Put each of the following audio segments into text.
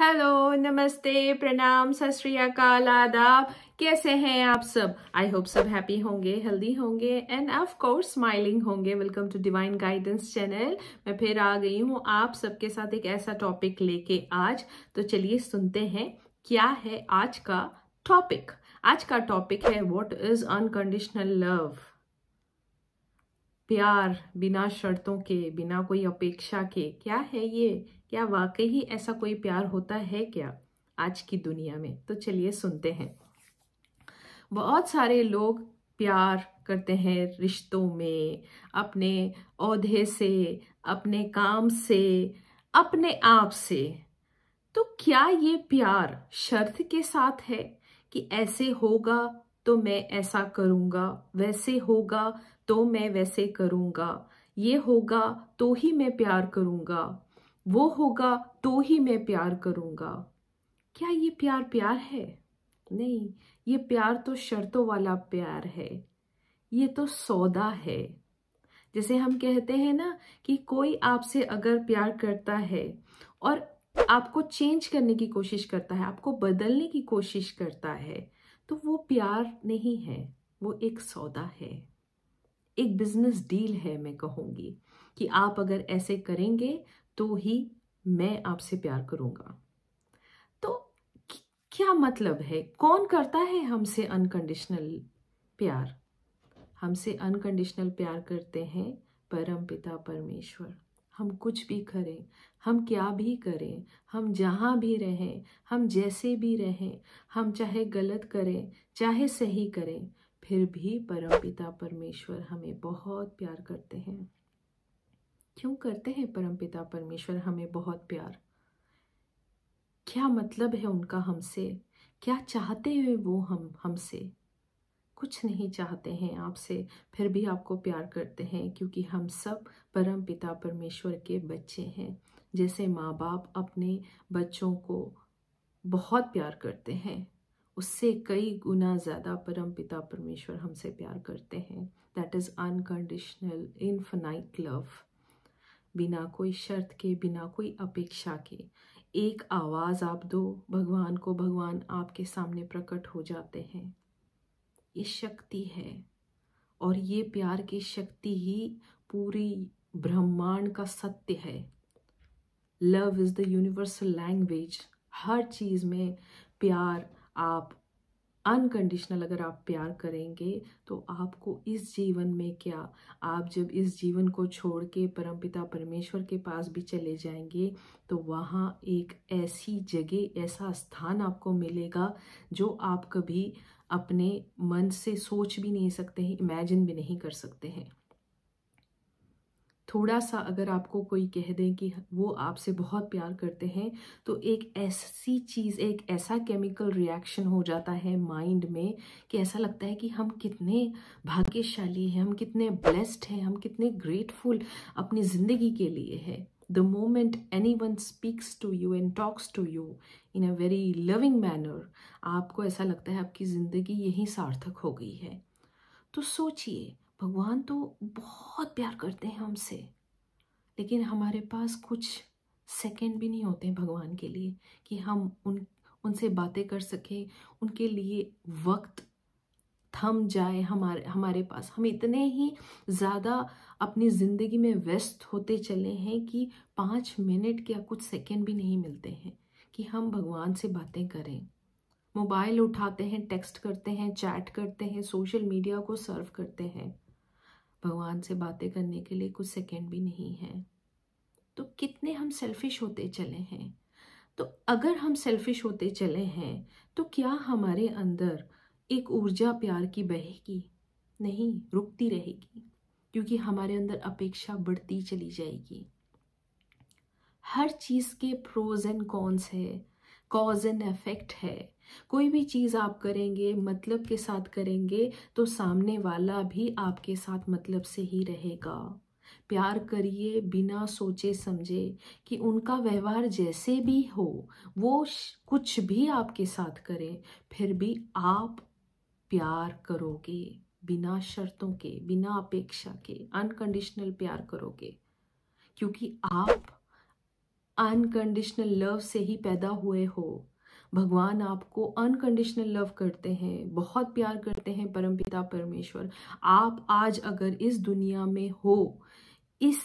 Hello नमस्ते प्रणाम सत आदाब कैसे हैं आप सब आई होप सब हैप्पी होंगे हेल्दी होंगे एंड ऑफ कोर्स स्माइलिंग होंगे welcome to divine guidance channel मैं फिर आ गई हूँ आप सबके साथ एक ऐसा टॉपिक लेके आज तो चलिए सुनते हैं क्या है आज का टॉपिक आज का टॉपिक है व्हाट इज अनकंडीशनल लव प्यार बिना शर्तों के बिना कोई अपेक्षा के क्या है ये क्या वाकई ही ऐसा कोई प्यार होता है क्या आज की दुनिया में तो चलिए सुनते हैं बहुत सारे लोग प्यार करते हैं रिश्तों में अपने अहदे से अपने काम से अपने आप से तो क्या ये प्यार शर्त के साथ है कि ऐसे होगा तो मैं ऐसा करूँगा वैसे होगा तो मैं वैसे करूँगा ये होगा तो ही मैं प्यार करूंगा वो होगा तो ही मैं प्यार करूँगा क्या ये प्यार प्यार है नहीं ये प्यार तो शर्तों वाला प्यार है ये तो सौदा है जैसे हम कहते हैं ना कि कोई आपसे अगर प्यार करता है और आपको चेंज करने की कोशिश करता है आपको बदलने की कोशिश करता है तो वो प्यार नहीं है वो एक सौदा है एक बिजनेस डील है मैं कहूँगी कि आप अगर ऐसे करेंगे तो ही मैं आपसे प्यार करूँगा तो क्या मतलब है कौन करता है हमसे अनकंडीशनल प्यार हमसे अनकंडीशनल प्यार करते हैं परम पिता परमेश्वर हम कुछ भी करें हम क्या भी करें हम जहाँ भी रहें हम जैसे भी रहें हम चाहे गलत करें चाहे सही करें फिर भी परमपिता परमेश्वर हमें बहुत प्यार करते हैं क्यों करते हैं परमपिता परमेश्वर हमें बहुत प्यार क्या मतलब है उनका हमसे क्या चाहते हुए वो हम हमसे कुछ नहीं चाहते हैं आपसे फिर भी आपको प्यार करते हैं क्योंकि हम सब परम पिता परमेश्वर के बच्चे हैं जैसे माँ बाप अपने बच्चों को बहुत प्यार करते हैं उससे कई गुना ज़्यादा परम पिता परमेश्वर हमसे प्यार करते हैं that is unconditional infinite love बिना कोई शर्त के बिना कोई अपेक्षा के एक आवाज़ आप दो भगवान को भगवान आपके सामने प्रकट हो जाते हैं ये शक्ति है और ये प्यार की शक्ति ही पूरी ब्रह्मांड का सत्य है love is the universal language हर चीज़ में प्यार आप अनकंडीशनल अगर आप प्यार करेंगे तो आपको इस जीवन में क्या आप जब इस जीवन को छोड़ के परमपिता परमेश्वर के पास भी चले जाएंगे तो वहाँ एक ऐसी जगह ऐसा स्थान आपको मिलेगा जो आप कभी अपने मन से सोच भी नहीं सकते हैं इमेजिन भी नहीं कर सकते हैं थोड़ा सा अगर आपको कोई कह दें कि वो आपसे बहुत प्यार करते हैं तो एक ऐसी चीज़ एक ऐसा केमिकल रिएक्शन हो जाता है माइंड में कि ऐसा लगता है कि हम कितने भाग्यशाली हैं हम कितने ब्लेस्ड हैं हम कितने ग्रेटफुल अपनी ज़िंदगी के लिए है the moment anyone speaks to you and talks to you in a very loving manner आपको ऐसा लगता है आपकी ज़िंदगी यही सार्थक हो गई है तो सोचिए भगवान तो बहुत प्यार करते हैं हमसे लेकिन हमारे पास कुछ सेकंड भी नहीं होते हैं भगवान के लिए कि हम उन उनसे बातें कर सकें उनके लिए वक्त थम जाए हमारे हमारे पास हम इतने ही ज़्यादा अपनी ज़िंदगी में व्यस्त होते चले हैं कि पाँच मिनट या कुछ सेकंड भी नहीं मिलते हैं कि हम भगवान से बातें करें मोबाइल उठाते हैं टेक्स्ट करते हैं चैट करते हैं सोशल मीडिया को सर्व करते हैं भगवान से बातें करने के लिए कुछ सेकेंड भी नहीं है तो कितने हम सेल्फिश होते चले हैं तो अगर हम सेल्फिश होते चले हैं तो क्या हमारे अंदर एक ऊर्जा प्यार की बहेगी नहीं रुकती रहेगी क्योंकि हमारे अंदर अपेक्षा बढ़ती चली जाएगी हर चीज़ के प्रोज एंड कॉन्स है कॉज एंड इफेक्ट है कोई भी चीज़ आप करेंगे मतलब के साथ करेंगे तो सामने वाला भी आपके साथ मतलब से ही रहेगा प्यार करिए बिना सोचे समझे कि उनका व्यवहार जैसे भी हो वो कुछ भी आपके साथ करें फिर भी आप प्यार करोगे बिना शर्तों के बिना अपेक्षा के अनकंडीशनल प्यार करोगे क्योंकि आप अनकंडीशनल लव से ही पैदा हुए हो भगवान आपको अनकंडीशनल लव करते हैं बहुत प्यार करते हैं परमपिता परमेश्वर आप आज अगर इस दुनिया में हो इस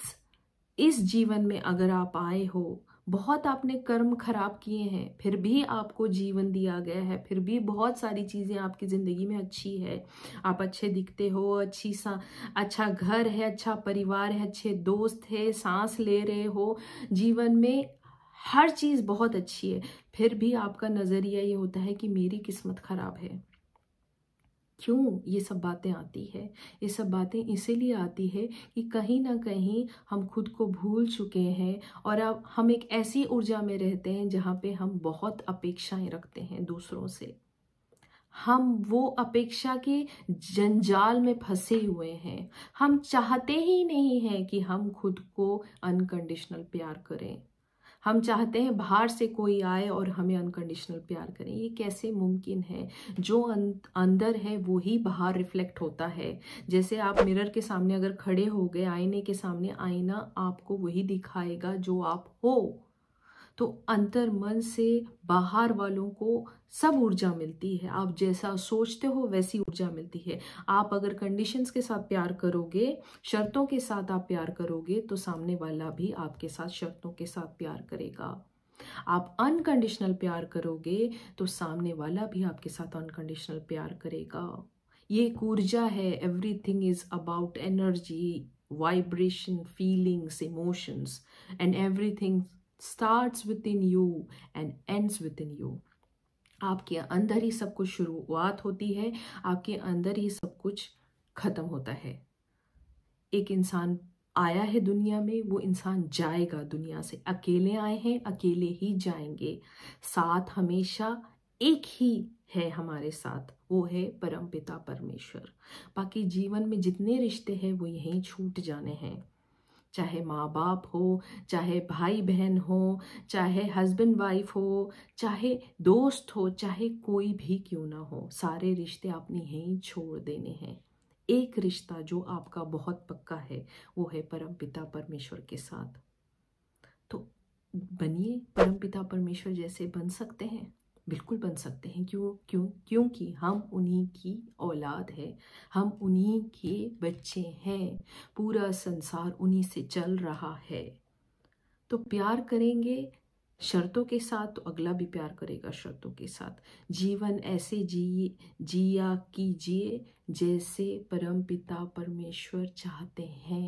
इस जीवन में अगर आप आए हो बहुत आपने कर्म खराब किए हैं फिर भी आपको जीवन दिया गया है फिर भी बहुत सारी चीज़ें आपकी ज़िंदगी में अच्छी है आप अच्छे दिखते हो अच्छी सा अच्छा घर है अच्छा परिवार है अच्छे दोस्त है सांस ले रहे हो जीवन में हर चीज़ बहुत अच्छी है फिर भी आपका नज़रिया ये होता है कि मेरी किस्मत ख़राब है क्यों ये सब बातें आती है ये सब बातें इसीलिए आती है कि कहीं ना कहीं हम खुद को भूल चुके हैं और अब हम एक ऐसी ऊर्जा में रहते हैं जहाँ पे हम बहुत अपेक्षाएं रखते हैं दूसरों से हम वो अपेक्षा के जंजाल में फंसे हुए हैं हम चाहते ही नहीं हैं कि हम खुद को अनकंडीशनल प्यार करें हम चाहते हैं बाहर से कोई आए और हमें अनकंडीशनल प्यार करें ये कैसे मुमकिन है जो अं-, अंदर है वो ही बाहर रिफ्लेक्ट होता है जैसे आप मिरर के सामने अगर खड़े हो गए आईने के सामने आईना आपको वही दिखाएगा जो आप हो तो अंतर मन से बाहर वालों को सब ऊर्जा मिलती है आप जैसा सोचते हो वैसी ऊर्जा मिलती है आप अगर कंडीशंस के साथ प्यार करोगे शर्तों के साथ आप प्यार करोगे तो सामने वाला भी आपके साथ शर्तों के साथ प्यार करेगा आप अनकंडीशनल प्यार करोगे तो सामने वाला भी आपके साथ अनकंडीशनल प्यार करेगा ये एक ऊर्जा है everything is about energy vibration feelings emotions and everything start in you and ends within you आपके अंदर ही सब कुछ शुरुआत होती है आपके अंदर ही सब कुछ ख़त्म होता है एक इंसान आया है दुनिया में वो इंसान जाएगा दुनिया से अकेले आए हैं अकेले ही जाएंगे साथ हमेशा एक ही है हमारे साथ वो है परमपिता परमेश्वर बाकी जीवन में जितने रिश्ते हैं वो यहीं छूट जाने हैं चाहे माँ बाप हो चाहे भाई बहन हो चाहे हस्बैंड वाइफ हो चाहे दोस्त हो चाहे कोई भी क्यों ना हो सारे रिश्ते आपने यहीं छोड़ देने हैं एक रिश्ता जो आपका बहुत पक्का है वो है परम पिता परमेश्वर के साथ तो बनिए परम पिता परमेश्वर जैसे बन सकते हैं बिल्कुल बन सकते हैं क्यों क्यों क्योंकि हम उन्हीं की औलाद है हम उन्हीं के बच्चे हैं पूरा संसार उन्हीं से चल रहा है तो प्यार करेंगे शर्तों के साथ तो अगला भी प्यार करेगा शर्तों के साथ जीवन ऐसे जी जिया कीजिए जैसे परमपिता परमेश्वर चाहते हैं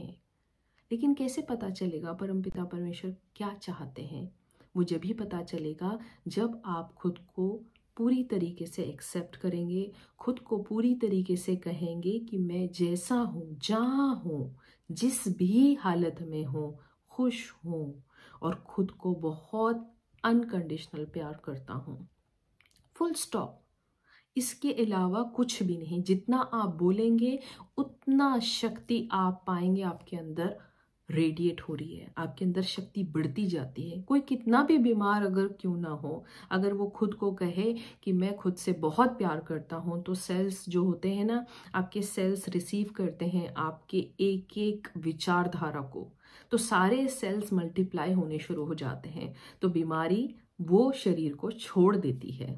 लेकिन कैसे पता चलेगा परमपिता परमेश्वर क्या चाहते हैं वो जब ही पता चलेगा जब आप खुद को पूरी तरीके से एक्सेप्ट करेंगे खुद को पूरी तरीके से कहेंगे कि मैं जैसा हूँ जहाँ हूँ जिस भी हालत में हूँ खुश हूँ और खुद को बहुत अनकंडीशनल प्यार करता हूँ फुल स्टॉप इसके अलावा कुछ भी नहीं जितना आप बोलेंगे उतना शक्ति आप पाएंगे आपके अंदर रेडिएट हो रही है आपके अंदर शक्ति बढ़ती जाती है कोई कितना भी बीमार अगर क्यों ना हो अगर वो खुद को कहे कि मैं खुद से बहुत प्यार करता हूँ तो सेल्स जो होते हैं ना आपके सेल्स रिसीव करते हैं आपके एक एक विचारधारा को तो सारे सेल्स मल्टीप्लाई होने शुरू हो जाते हैं तो बीमारी वो शरीर को छोड़ देती है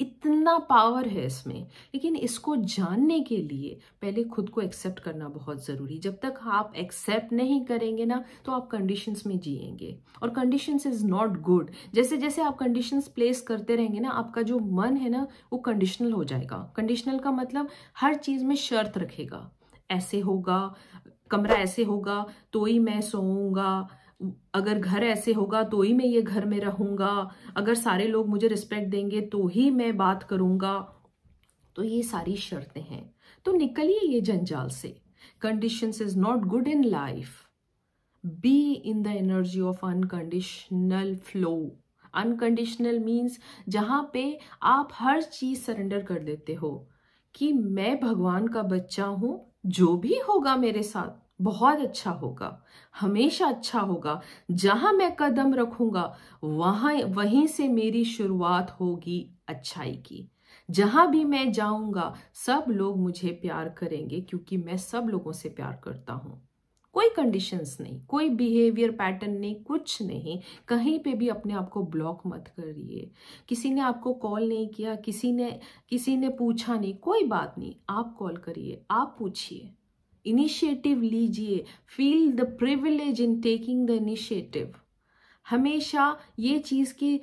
इतना पावर है इसमें लेकिन इसको जानने के लिए पहले खुद को एक्सेप्ट करना बहुत ज़रूरी जब तक आप एक्सेप्ट नहीं करेंगे ना तो आप कंडीशंस में जिएंगे और कंडीशंस इज़ नॉट गुड जैसे जैसे आप कंडीशंस प्लेस करते रहेंगे ना आपका जो मन है ना वो कंडीशनल हो जाएगा कंडीशनल का मतलब हर चीज़ में शर्त रखेगा ऐसे होगा कमरा ऐसे होगा तो ही मैं सोऊंगा अगर घर ऐसे होगा तो ही मैं ये घर में रहूंगा अगर सारे लोग मुझे रिस्पेक्ट देंगे तो ही मैं बात करूंगा तो ये सारी शर्तें हैं तो निकलिए ये जंजाल से conditions is not good in life be in the energy of unconditional flow unconditional means जहाँ पे आप हर चीज सरेंडर कर देते हो कि मैं भगवान का बच्चा हूँ जो भी होगा मेरे साथ बहुत अच्छा होगा हमेशा अच्छा होगा जहां मैं कदम रखूंगा वहां वहीं से मेरी शुरुआत होगी अच्छाई की जहां भी मैं जाऊंगा सब लोग मुझे प्यार करेंगे क्योंकि मैं सब लोगों से प्यार करता हूँ कोई कंडीशंस नहीं कोई बिहेवियर पैटर्न नहीं कुछ नहीं कहीं पे भी अपने आप को ब्लॉक मत करिए किसी ने आपको कॉल नहीं किया किसी ने किसी ने पूछा नहीं कोई बात नहीं आप कॉल करिए आप पूछिए इनिशिएटिव लीजिए feel the privilege in taking the initiative हमेशा ये चीज़ की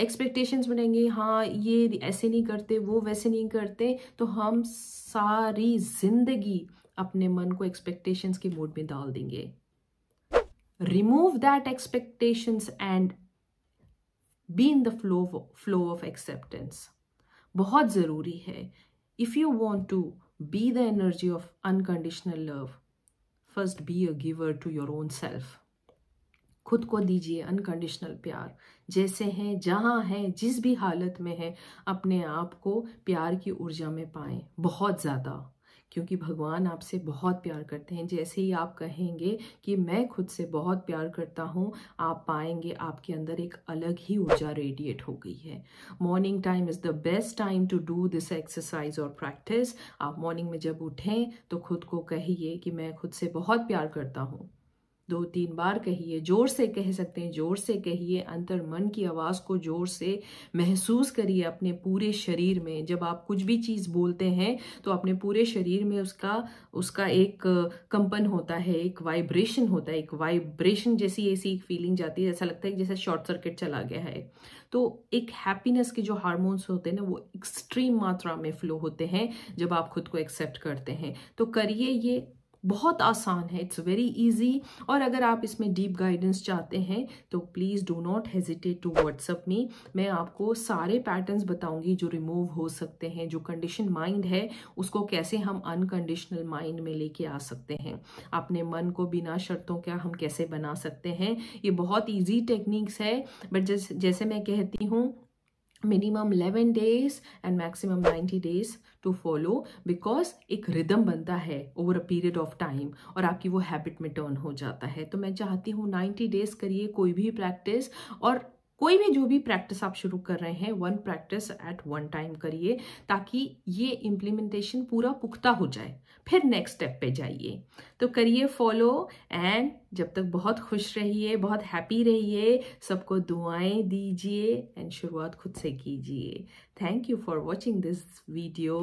एक्सपेक्टेशंस बनेंगे हाँ ये ऐसे नहीं करते वो वैसे नहीं करते तो हम सारी जिंदगी अपने मन को एक्सपेक्टेशंस के मोड में डाल देंगे remove that expectations and be in the flow flow of acceptance बहुत ज़रूरी है if you want to Be the energy of unconditional love. First, be a giver to your own self. खुद को दीजिए अनकंडीशनल प्यार जैसे हैं जहाँ हैं जिस भी हालत में हैं अपने आप को प्यार की ऊर्जा में पाएं बहुत ज़्यादा क्योंकि भगवान आपसे बहुत प्यार करते हैं जैसे ही आप कहेंगे कि मैं खुद से बहुत प्यार करता हूँ आप पाएंगे आपके अंदर एक अलग ही ऊर्जा रेडिएट हो गई है morning time is the best time to do this exercise और प्रैक्टिस आप मॉर्निंग में जब उठें तो खुद को कहिए कि मैं खुद से बहुत प्यार करता हूँ दो तीन बार कहिए जोर से कह सकते हैं जोर से कहिए अंतर मन की आवाज़ को जोर से महसूस करिए अपने पूरे शरीर में जब आप कुछ भी चीज़ बोलते हैं तो अपने पूरे शरीर में उसका उसका एक कंपन होता है एक वाइब्रेशन होता है एक वाइब्रेशन जैसी ऐसी एक फीलिंग जाती है ऐसा लगता है जैसे शॉर्ट सर्किट चला गया है तो एक हैप्पीनेस के जो हार्मोन्स होते हैं ना वो एक्सट्रीम मात्रा में फ्लो होते हैं जब आप खुद को एक्सेप्ट करते हैं तो करिए ये बहुत आसान है इट्स वेरी इजी और अगर आप इसमें डीप गाइडेंस चाहते हैं तो please do not hesitate to WhatsApp में मैं आपको सारे पैटर्न्स बताऊंगी जो रिमूव हो सकते हैं जो कंडीशन माइंड है उसको कैसे हम अनकंडीशनल माइंड में लेके आ सकते हैं अपने मन को बिना शर्तों का हम कैसे बना सकते हैं ये बहुत ईजी टेक्निक्स है बट जैसे मैं कहती हूँ minimum 11 days and maximum 90 days to follow because एक रिदम बनता है over a period of time और आपकी वो हैबिट में टर्न हो जाता है तो मैं चाहती हूँ 90 डेज करिए कोई भी प्रैक्टिस और कोई भी जो भी प्रैक्टिस आप शुरू कर रहे हैं one practice at one time करिए ताकि ये इम्प्लीमेंटेशन पूरा पुख्ता हो जाए फिर नेक्स्ट स्टेप पे जाइए तो करिए फॉलो एंड जब तक बहुत खुश रहिए बहुत हैप्पी रहिए सबको दुआएं दीजिए एंड शुरुआत खुद से कीजिए thank you for watching this video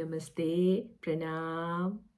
नमस्ते प्रणाम